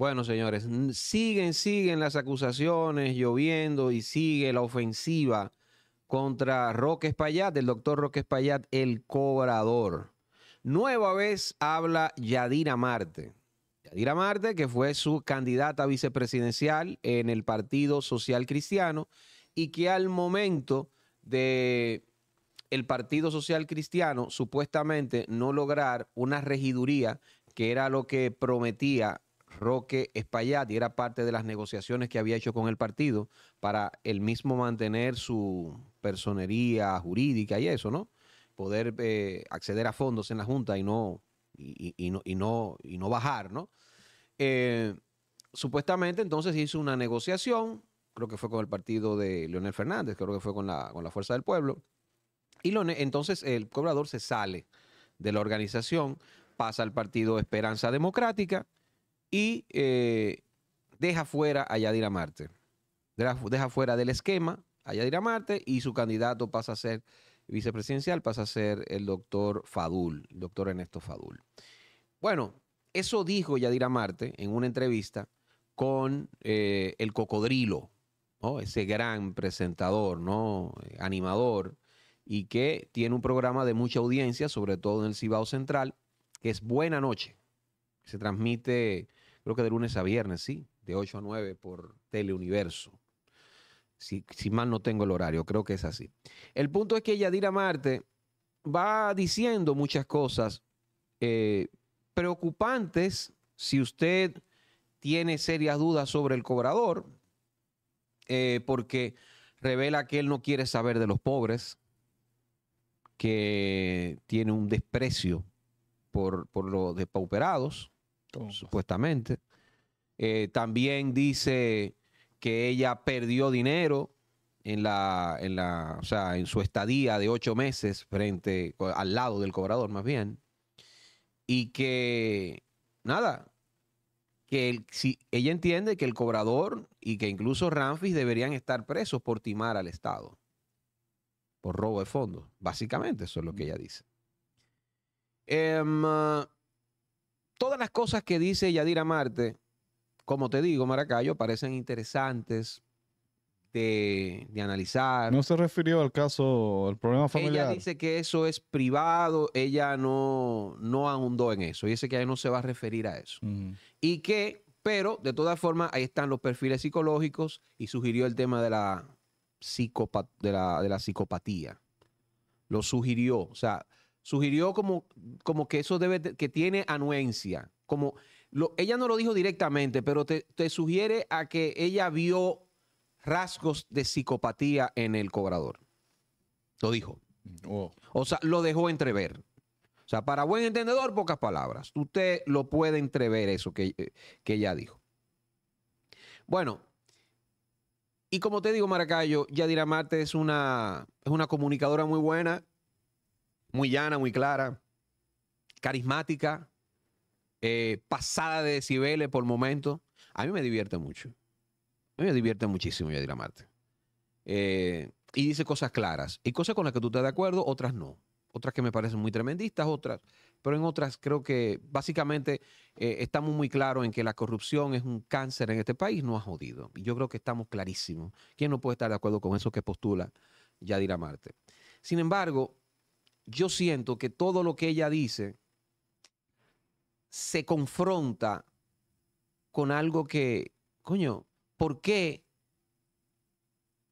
Bueno, señores, siguen, siguen las acusaciones lloviendo y sigue la ofensiva contra Roque Espaillat, el doctor Roque Espaillat, el cobrador. Nueva vez habla Yadira Marte. Yadira Marte, que fue su candidata vicepresidencial en el Partido Social Cristiano y que al momento de el Partido Social Cristiano supuestamente no lograr una regiduría que era lo que prometía Roque Espaillat y era parte de las negociaciones que había hecho con el partido para el mismo mantener su personería jurídica y eso, ¿no? Poder eh, acceder a fondos en la Junta y no, y, y, no, bajar, ¿no? Eh, supuestamente entonces hizo una negociación, creo que fue con el partido de Leonel Fernández, creo que fue con la, Fuerza del Pueblo, y entonces el cobrador se sale de la organización, pasa al partido Esperanza Democrática, y eh, deja fuera a Yadira Marte. Deja fuera del esquema a Yadira Marte y su candidato pasa a ser vicepresidencial, pasa a ser el doctor Fadul, el doctor Ernesto Fadul. Bueno, eso dijo Yadira Marte en una entrevista con eh, el cocodrilo, ese gran presentador, ¿no? Eh, animador, y que tiene un programa de mucha audiencia, sobre todo en el Cibao Central, que es Buena Noche, se transmite creo que de lunes a viernes, sí, de 8 a 9 por Teleuniverso. Si, si mal no tengo el horario, creo que es así. El punto es que Yadira Marte va diciendo muchas cosas eh, preocupantes si usted tiene serias dudas sobre el cobrador, eh, porque revela que él no quiere saber de los pobres, que tiene un desprecio por, por los despauperados supuestamente. Eh, también dice que ella perdió dinero en la, en la, en su estadía de ocho meses frente al lado del cobrador, más bien. Y que nada, que ella entiende que el cobrador y que incluso Ramfis deberían estar presos por timar al Estado, por robo de fondos. Básicamente, eso es lo que ella dice. Em, Todas las cosas que dice Yadira Marte, como te digo, Maracayo, parecen interesantes de, analizar. No se refirió al caso, al problema familiar. Ella dice que eso es privado, ella no, no ahondó en eso. Y dice que ahí no se va a referir a eso. Y que, pero de todas formas, ahí están los perfiles psicológicos y sugirió el tema de la, de de la psicopatía. Lo sugirió, o sea, sugirió como, como que eso debe, que tiene anuencia. Como ella no lo dijo directamente, pero te, sugiere a que ella vio rasgos de psicopatía en el cobrador. Lo dijo. Mm, oh. O sea, lo dejó entrever. O sea, para buen entendedor, pocas palabras. Usted lo puede entrever eso que, eh, ella dijo. Bueno, y como te digo, Maracayo, Yadira Marte es una, es una comunicadora muy buena muy llana, muy clara, carismática, eh, pasada de decibeles por momentos. A mí me divierte mucho. A mí me divierte muchísimo Yadira Marte. Eh, y dice cosas claras. Y cosas con las que tú estás de acuerdo, otras no. Otras que me parecen muy tremendistas, otras. Pero en otras creo que básicamente eh, estamos muy claros en que la corrupción es un cáncer en este país, no ha jodido. Y yo creo que estamos clarísimos. ¿Quién no puede estar de acuerdo con eso que postula Yadira Marte? Sin embargo, yo siento que todo lo que ella dice se confronta con algo que, coño, ¿por qué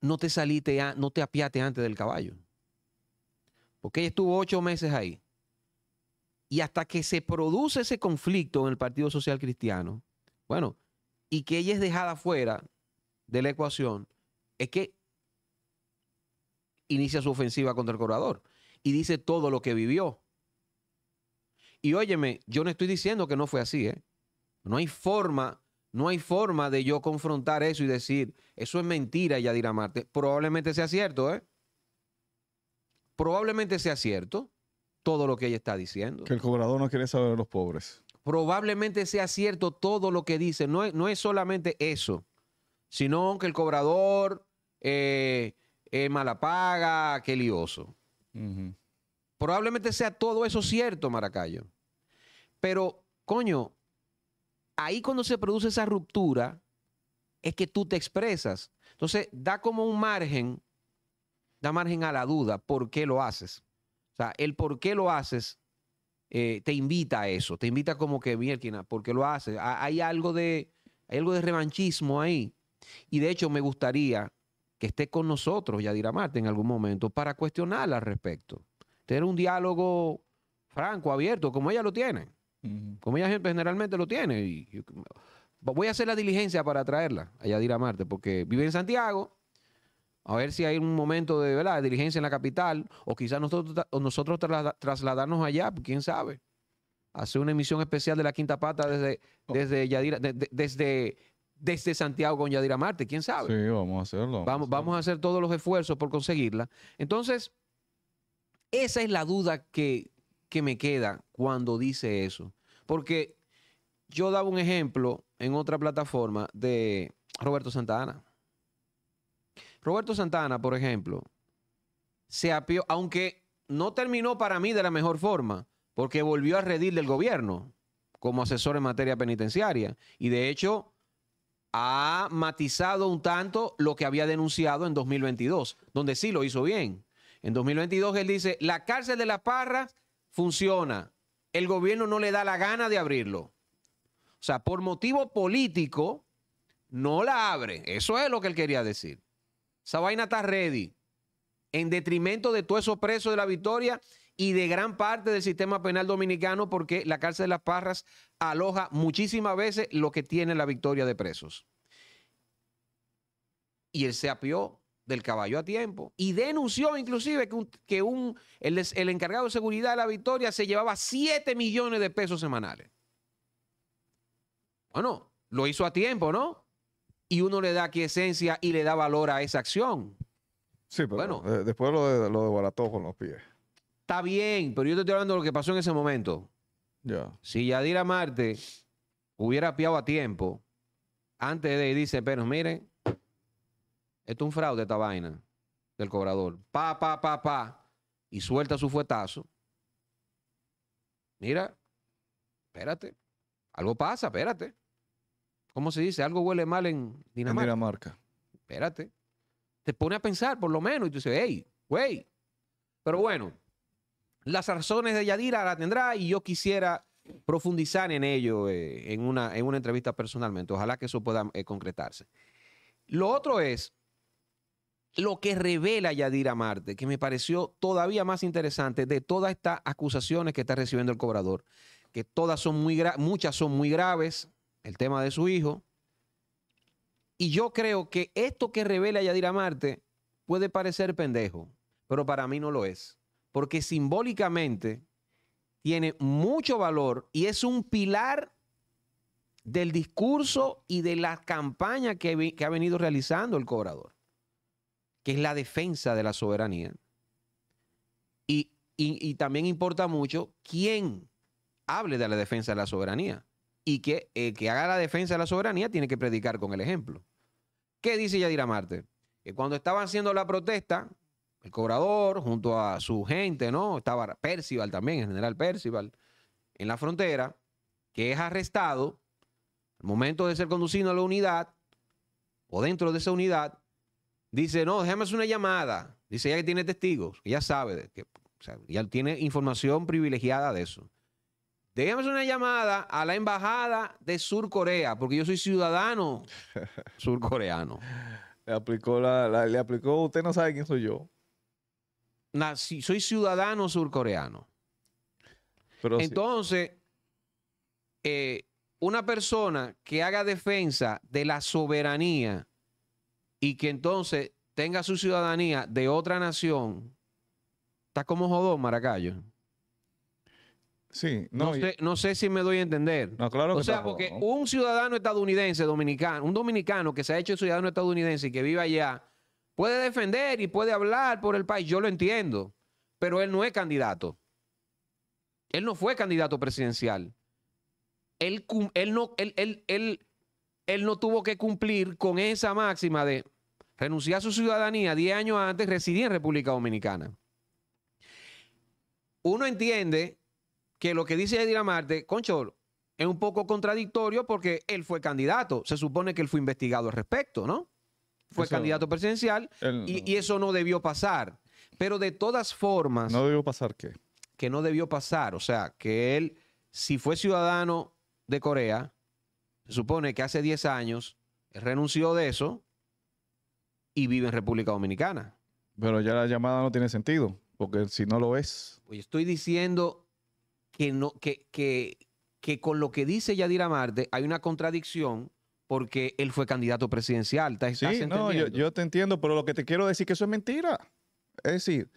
no te saliste, no te apiate antes del caballo? Porque ella estuvo ocho meses ahí. Y hasta que se produce ese conflicto en el Partido Social Cristiano, bueno, y que ella es dejada fuera de la ecuación, es que inicia su ofensiva contra el corredor y dice todo lo que vivió. Y óyeme, yo no estoy diciendo que no fue así, ¿eh? No hay forma, no hay forma de yo confrontar eso y decir, eso es mentira, Yadira Marte. Probablemente sea cierto, ¿eh? Probablemente sea cierto todo lo que ella está diciendo. Que el cobrador no quiere saber de los pobres. Probablemente sea cierto todo lo que dice. No es, no es solamente eso, sino que el cobrador es eh, eh, mala paga, lioso. Probablemente sea todo eso cierto, Maracayo. Pero, coño, ahí cuando se produce esa ruptura es que tú te expresas. Entonces, da como un margen, da margen a la duda, ¿por qué lo haces? O sea, el por qué lo haces eh, te invita a eso, te invita como que, mierda, ¿por qué lo haces? Hay algo de, hay algo de revanchismo ahí. Y de hecho, me gustaría que esté con nosotros, Yadira Marte, en algún momento, para cuestionarla al respecto. Tener un diálogo franco, abierto, como ella lo tiene. Como ella generalmente lo tiene. Y, voy a hacer la diligencia para traerla a Yadira Marte, porque vive en Santiago. A ver si hay un momento de, diligencia en la capital, o quizás nosotros, nosotros trasladarnos allá, quién sabe. Hacer una emisión especial de la quinta pata desde, oh. desde Yadira, desde desde Santiago con Yadira Marte, quién sabe. Sí, vamos a hacerlo. Vamos, vamos, a hacer todos los esfuerzos por conseguirla. Entonces, esa es la duda que, que me queda cuando dice eso. Porque yo daba un ejemplo en otra plataforma de Roberto Santana. Roberto Santana, por ejemplo, se apió, aunque no terminó para mí de la mejor forma, porque volvió a redir del gobierno como asesor en materia penitenciaria. Y de hecho, ha matizado un tanto lo que había denunciado en 2022, donde sí lo hizo bien. En 2022 él dice, la cárcel de La Parra funciona, el gobierno no le da la gana de abrirlo. O sea, por motivo político, no la abre. Eso es lo que él quería decir. Esa vaina está ready. En detrimento de todo eso preso de la victoria y de gran parte del sistema penal dominicano porque la cárcel de Las Parras aloja muchísimas veces lo que tiene la victoria de presos. Y él se apió del caballo a tiempo y denunció inclusive que, el, encargado de seguridad de la victoria se llevaba 7 millones de pesos semanales. Bueno, lo hizo a tiempo, ¿no? Y uno le da esencia y le da valor a esa acción. Sí, pero bueno, después lo, de, lo con los pies. Está bien, pero yo te estoy hablando de lo que pasó en ese momento. Si Yadira Marte hubiera piado a tiempo, antes de ir, dice, pero miren, esto es un fraude esta vaina del cobrador. Pa, pa, pa, pa. Y suelta su fuetazo. Mira, espérate. Algo pasa, espérate. ¿Cómo se dice? Algo huele mal en Dinamarca. En Dinamarca. Espérate. Te pone a pensar, por lo menos, y tú dices, hey, güey. Pero bueno. Las razones de Yadira la tendrá y yo quisiera profundizar en ello eh, en, una, en, una, entrevista personalmente. Ojalá que eso pueda eh, concretarse. Lo otro es lo que revela Yadira Marte, que me pareció todavía más interesante de todas estas acusaciones que está recibiendo el cobrador, que todas son muy muchas son muy graves, el tema de su hijo. Y yo creo que esto que revela Yadira Marte puede parecer pendejo, pero para mí no lo es porque simbólicamente tiene mucho valor y es un pilar del discurso y de la campaña que, ha venido realizando el cobrador, que es la defensa de la soberanía. Y, también importa mucho quién hable de la defensa de la soberanía y que el eh, que haga la defensa de la soberanía tiene que predicar con el ejemplo. ¿Qué dice Yadira Marte? Que cuando estaba haciendo la protesta el cobrador, junto a su gente, ¿no? Estaba Percival también, el general Percival, en la frontera, que es arrestado al momento de ser conducido a la unidad o dentro de esa unidad. Dice, no, déjame hacer una llamada. Dice, ya que tiene testigos, ella ya sabe, que, ya tiene información privilegiada de eso. Déjame hacer una llamada a la embajada de Sur Corea, porque yo soy ciudadano surcoreano. le aplicó le aplicó, usted no sabe quién soy yo soy ciudadano surcoreano. Entonces, eh, una persona que haga defensa de la soberanía y que entonces tenga su ciudadanía de otra nación, está como jodón, Maracayo. Sí, no, sé, si me doy a entender. claro que o sea, porque un ciudadano estadounidense, dominicano, un dominicano que se ha hecho ciudadano estadounidense y que vive allá, Puede defender y puede hablar por el país, yo lo entiendo, pero él no es candidato. Él no fue candidato presidencial. Él, no, tuvo que cumplir con esa máxima de renunciar a su ciudadanía 10 años antes, residir en República Dominicana. Uno entiende que lo que dice Edira Marte, cholo, es un poco contradictorio porque él fue candidato. Se supone que él fue investigado al respecto, ¿no? fue candidato presidencial y, eso no debió pasar. Pero de todas formas... ¿No debió pasar qué? Que no debió pasar. O sea, que él, si fue ciudadano de Corea, se supone que hace 10 años renunció de eso y vive en República Dominicana. Pero ya la llamada no tiene sentido, porque si no lo es... Pues estoy diciendo que, no, que, que, que con lo que dice Yadira Marte hay una contradicción porque él fue candidato presidencial. sí, no, yo, te entiendo, pero lo que te quiero decir que eso es mentira. Es decir,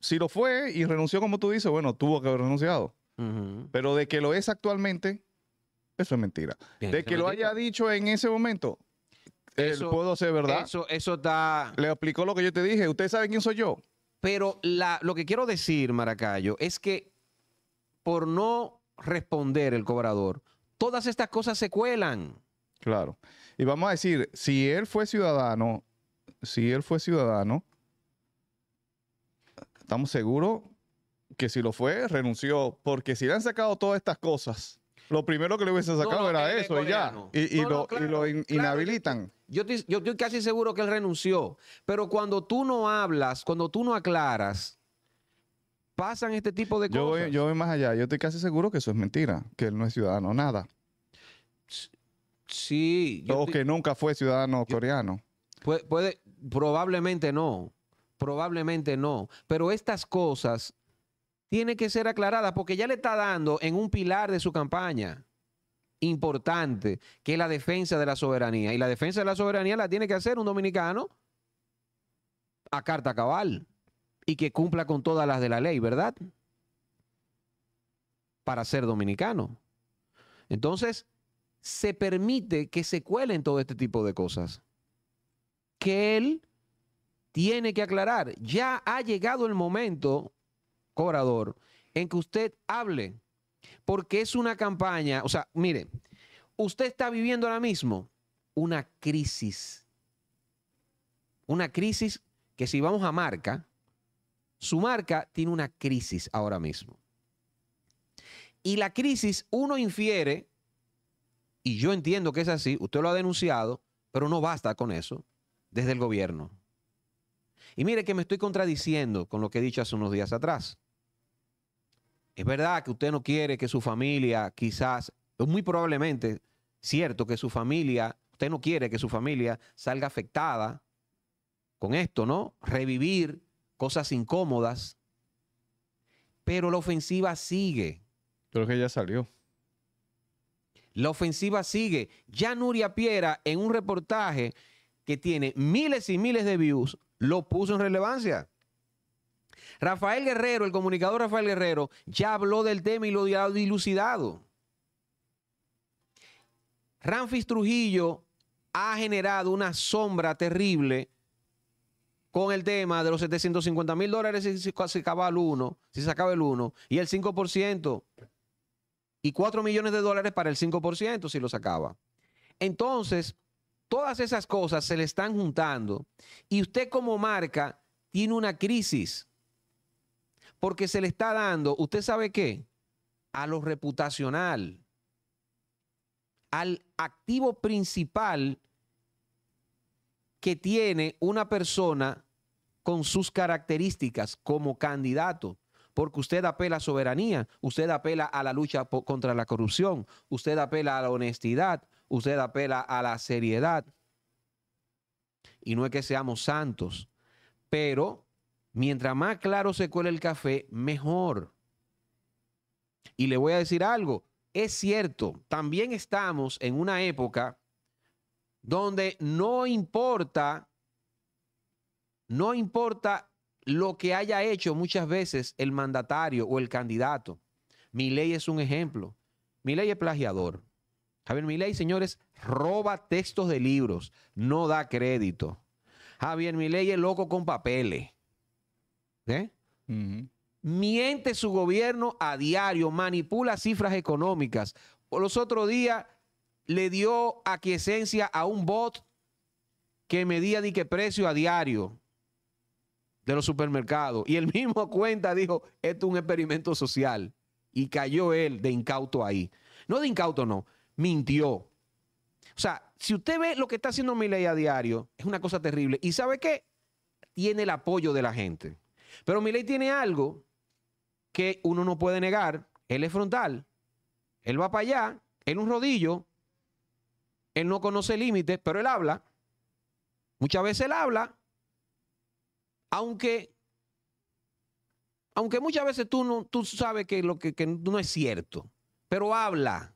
si lo fue y renunció como tú dices, bueno, tuvo que haber renunciado. Pero de que lo es actualmente, eso es mentira. de que lo haya dicho en ese momento, puedo ser verdad. Eso, eso Le explicó lo que yo te dije. Ustedes saben quién soy yo. Pero lo que quiero decir, Maracayo, es que por no responder el cobrador, todas estas cosas se cuelan. Claro. Y vamos a decir, si él fue ciudadano, si él fue ciudadano, estamos seguros que si lo fue, renunció. Porque si le han sacado todas estas cosas, lo primero que le hubiesen sacado era eso y ya. Y, lo, inhabilitan. yo estoy casi seguro que él renunció. Pero cuando tú no hablas, cuando tú no aclaras, pasan este tipo de cosas. yo voy más allá. Yo estoy casi seguro que eso es mentira, que él no es ciudadano, nada. Sí. o que nunca fue ciudadano coreano. Puede, probablemente no, probablemente no. Pero estas cosas tienen que ser aclaradas porque ya le está dando en un pilar de su campaña importante, que es la defensa de la soberanía. Y la defensa de la soberanía la tiene que hacer un dominicano a carta cabal y que cumpla con todas las de la ley, ¿verdad? Para ser dominicano. Entonces, se permite que se cuelen todo este tipo de cosas. Que él tiene que aclarar. Ya ha llegado el momento, cobrador, en que usted hable. Porque es una campaña, o sea, mire, usted está viviendo ahora mismo una crisis. Una crisis que si vamos a marca, su marca tiene una crisis ahora mismo. Y la crisis uno infiere, y yo entiendo que es así, usted lo ha denunciado, pero no basta con eso desde el gobierno. Y mire que me estoy contradiciendo con lo que he dicho hace unos días atrás. Es verdad que usted no quiere que su familia, quizás, muy probablemente, cierto que su familia, usted no quiere que su familia salga afectada con esto, ¿no? Revivir cosas incómodas, pero la ofensiva sigue. Creo que ya salió. La ofensiva sigue. Ya Nuria Piera, en un reportaje que tiene miles y miles de views, lo puso en relevancia. Rafael Guerrero, el comunicador Rafael Guerrero, ya habló del tema y lo ha dilucidado. Ramfis Trujillo ha generado una sombra terrible con el tema de los 750 mil dólares si, se acaba el 1, si se acaba el 1, y el 5%, y 4 millones de dólares para el 5% si lo sacaba. Entonces, todas esas cosas se le están juntando y usted como marca tiene una crisis porque se le está dando, ¿usted sabe qué? A lo reputacional, al activo principal que tiene una persona con sus características como candidato, porque usted apela a soberanía, usted apela a la lucha contra la corrupción, usted apela a la honestidad, usted apela a la seriedad. Y no es que seamos santos, pero mientras más claro se cuele el café, mejor. Y le voy a decir algo, es cierto, también estamos en una época donde no importa, no importa lo que haya hecho muchas veces el mandatario o el candidato. Mi ley es un ejemplo. Mi ley es plagiador. Javier ley, señores, roba textos de libros, no da crédito. Javier ley es loco con papeles. ¿Eh? Miente su gobierno a diario, manipula cifras económicas. Por los otros días le dio aquiescencia a un bot que medía ni qué precio a diario de los supermercados. Y el mismo cuenta dijo, esto es un experimento social. Y cayó él de incauto ahí. No de incauto, no. Mintió. O sea, si usted ve lo que está haciendo Miley a diario, es una cosa terrible. ¿Y sabe qué? Tiene el apoyo de la gente. Pero Miley tiene algo que uno no puede negar. Él es frontal. Él va para allá. en un rodillo. Él no conoce límites, pero él habla. Muchas veces él habla, aunque, aunque muchas veces tú, no, tú sabes que lo que, que no es cierto, pero habla.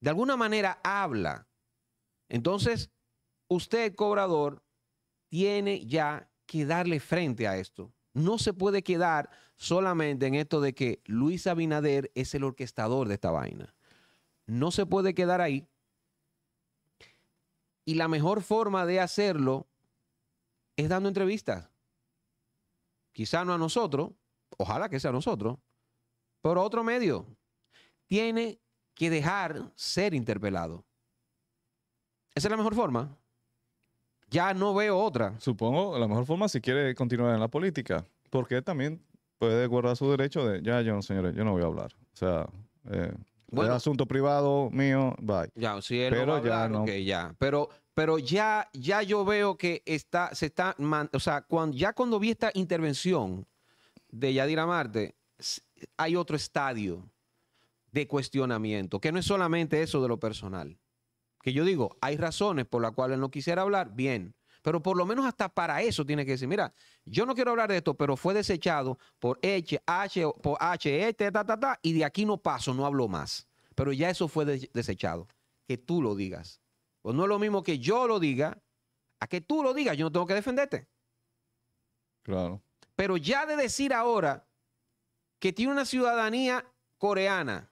De alguna manera habla. Entonces, usted, cobrador, tiene ya que darle frente a esto. No se puede quedar solamente en esto de que Luis Abinader es el orquestador de esta vaina. No se puede quedar ahí y la mejor forma de hacerlo es dando entrevistas. Quizá no a nosotros, ojalá que sea a nosotros, pero otro medio. Tiene que dejar ser interpelado. Esa es la mejor forma. Ya no veo otra. Supongo la mejor forma si quiere continuar en la política, porque también puede guardar su derecho de, ya, yo, señores, yo no voy a hablar. O sea, eh, bueno, asunto privado mío, bye. Ya, si pero ya no. Pero, pero ya, ya yo veo que está, se está, o sea, cuando, ya cuando vi esta intervención de Yadira Marte, hay otro estadio de cuestionamiento, que no es solamente eso de lo personal. Que yo digo, hay razones por las cuales no quisiera hablar, bien, pero por lo menos hasta para eso tiene que decir, mira, yo no quiero hablar de esto, pero fue desechado por H, H, por H, este, ta, ta, ta, y de aquí no paso, no hablo más. Pero ya eso fue desechado. Que tú lo digas. Pues no es lo mismo que yo lo diga, a que tú lo digas, yo no tengo que defenderte. Claro. Pero ya de decir ahora que tiene una ciudadanía coreana,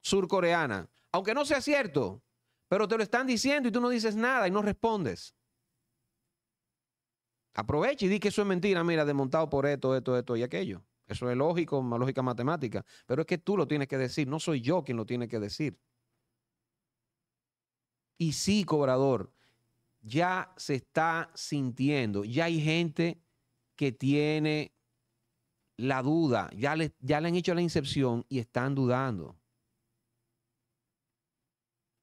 surcoreana, aunque no sea cierto, pero te lo están diciendo y tú no dices nada y no respondes. Aprovecha y di que eso es mentira, mira, desmontado por esto, esto, esto y aquello. Eso es lógico, lógica matemática. Pero es que tú lo tienes que decir, no soy yo quien lo tiene que decir. Y sí, cobrador, ya se está sintiendo, ya hay gente que tiene la duda, ya le, ya le han hecho la incepción y están dudando.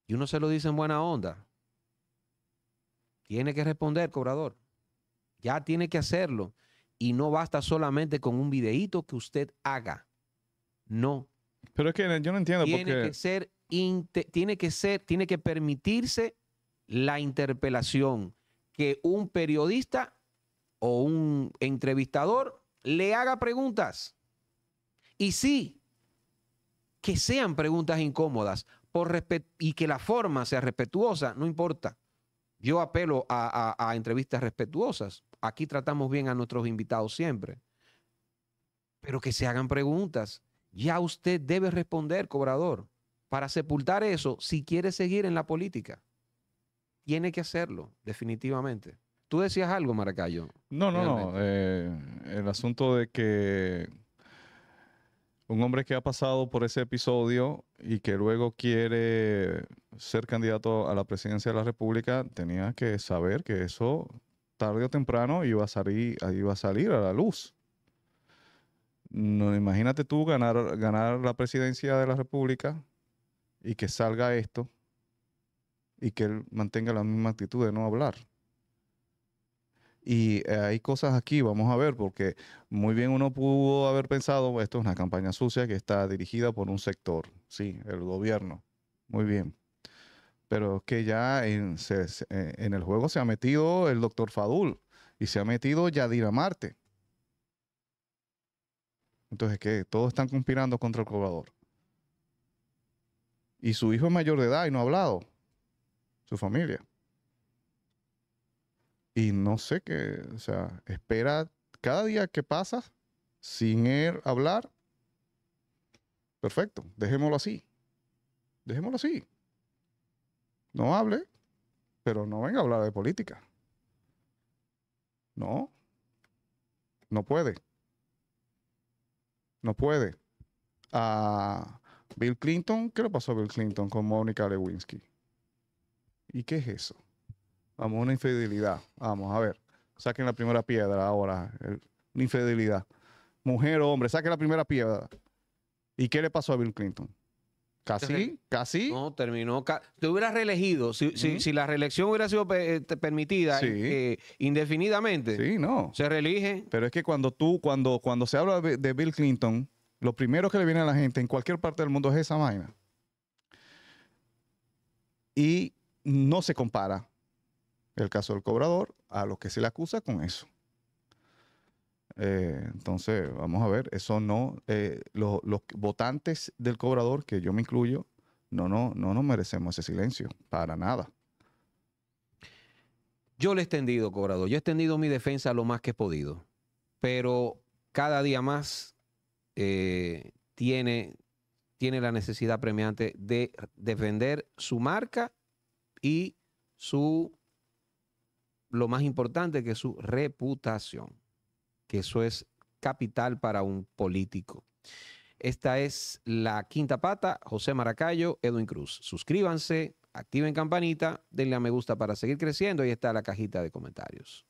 Y uno se lo dice en buena onda. Tiene que responder, cobrador. Ya tiene que hacerlo. Y no basta solamente con un videíto que usted haga. No. Pero es que eh, yo no entiendo tiene Que ser tiene que ser, tiene que permitirse la interpelación que un periodista o un entrevistador le haga preguntas. Y sí, que sean preguntas incómodas por y que la forma sea respetuosa, no importa. Yo apelo a entrevistas respetuosas, Aquí tratamos bien a nuestros invitados siempre. Pero que se hagan preguntas. Ya usted debe responder, cobrador. Para sepultar eso, si quiere seguir en la política, tiene que hacerlo, definitivamente. Tú decías algo, Maracayo. No, no, no. Eh, el asunto de que un hombre que ha pasado por ese episodio y que luego quiere ser candidato a la presidencia de la República tenía que saber que eso tarde o temprano iba a salir, a, salir a la luz. No, imagínate tú ganar, ganar la presidencia de la República y que salga esto y que él mantenga la misma actitud de no hablar. Y eh, hay cosas aquí, vamos a ver, porque muy bien uno pudo haber pensado, esto es una campaña sucia que está dirigida por un sector, sí, el gobierno. Muy bien pero es que ya eh, en, el juego se ha metido el doctor Fadul y se ha metido Yadira Marte. Entonces, que Todos están conspirando contra el cobrador. Y su hijo es mayor de edad y no ha hablado. Su familia. Y no sé qué, o sea, espera cada día que pasa sin él hablar. Perfecto, dejémoslo así. Dejémoslo así. No hable, pero no venga a hablar de política. No, no puede. No puede. A Bill Clinton, ¿qué le pasó a Bill Clinton con Mónica Lewinsky? ¿Y qué es eso? Vamos, una infidelidad. Vamos, a ver. Saquen la primera piedra ahora. una infidelidad. Mujer o hombre, saquen la primera piedra. ¿Y qué le pasó a Bill Clinton? Casi, casi. No, terminó. te hubieras reelegido. Si, la reelección hubiera sido eh, permitida eh, eh, indefinidamente. Sí, no. Se reelige. Pero es que cuando tú, cuando, cuando se habla de Bill Clinton, lo primero que le viene a la gente en cualquier parte del mundo es esa vaina. Y no se compara el caso del cobrador a lo que se le acusa con eso. Eh, entonces, vamos a ver, eso no, eh, los, votantes del cobrador, que yo me incluyo, no, no, no nos merecemos ese silencio, para nada. Yo le he extendido, cobrador, yo he extendido mi defensa lo más que he podido, pero cada día más eh, tiene, tiene la necesidad premiante de defender su marca y su, lo más importante que es su reputación que eso es capital para un político. Esta es la quinta pata, José Maracayo, Edwin Cruz. Suscríbanse, activen campanita, denle a me gusta para seguir creciendo y está la cajita de comentarios.